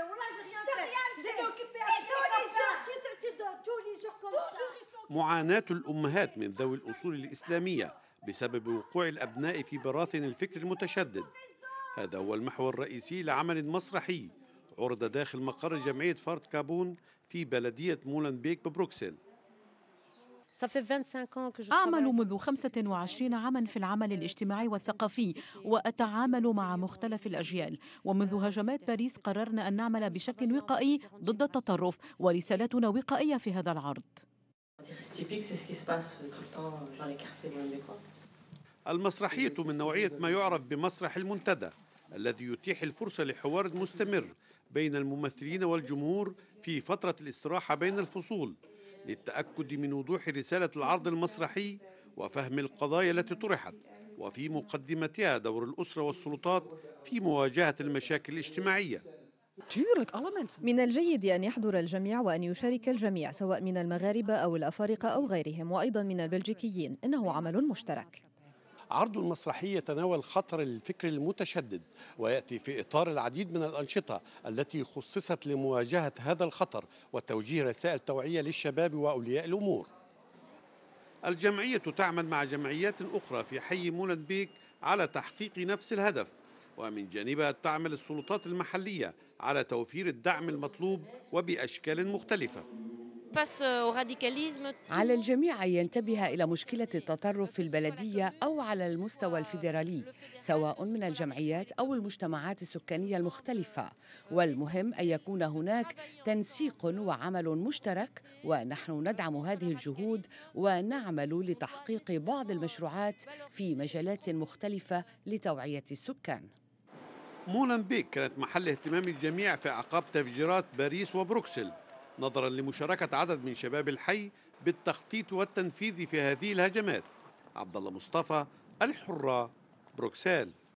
fait, j'ai rien fait. J'étais occupée à tous les jours, tu te tu tous les jours comme ça. معاناة الأمهات من ذوي الأصول الإسلامية بسبب وقوع الأبناء في براثن الفكر المتشدد هذا هو المحور الرئيسي لعمل مسرحي عرض داخل مقر جمعية فارت كابون في بلدية مولنبيك ببروكسل أعمل منذ 25 e. عاما في العمل الاجتماعي والثقافي وأتعامل مع مختلف الأجيال ومنذ هجمات باريس قررنا أن نعمل بشكل وقائي ضد التطرف ورسالتنا وقائية في هذا العرض المسرحية من نوعية ما يعرف بمسرح المنتدى الذي يتيح الفرصة لحوار مستمر بين الممثلين والجمهور في فترة الاستراحة بين الفصول للتأكد من وضوح رسالة العرض المسرحي وفهم القضايا التي طرحت وفي مقدمتها دور الأسرة والسلطات في مواجهة المشاكل الاجتماعية من الجيد أن يحضر الجميع وأن يشارك الجميع سواء من المغاربة أو الأفارقة أو غيرهم وأيضا من البلجيكيين إنه عمل مشترك عرض المسرحية يتناول خطر الفكر المتشدد ويأتي في إطار العديد من الأنشطة التي خصصت لمواجهة هذا الخطر وتوجيه رسائل توعية للشباب وأولياء الأمور الجمعية تعمل مع جمعيات أخرى في حي مولد بيك على تحقيق نفس الهدف ومن جانبها تعمل السلطات المحلية على توفير الدعم المطلوب وبأشكال مختلفة آه، على الجميع أن ينتبه إلى مشكلة التطرف في البلدية أو على المستوى الفيدرالي سواء من الجمعيات أو المجتمعات السكانية المختلفة والمهم أن يكون هناك تنسيق وعمل مشترك ونحن ندعم هذه الجهود ونعمل لتحقيق بعض المشروعات في مجالات مختلفة لتوعية السكان مولنبيك كانت محل اهتمام الجميع في أعقاب تفجيرات باريس وبروكسل نظرا لمشاركة عدد من شباب الحي بالتخطيط والتنفيذ في هذه الهجمات عبد الله مصطفى الحرة بروكسال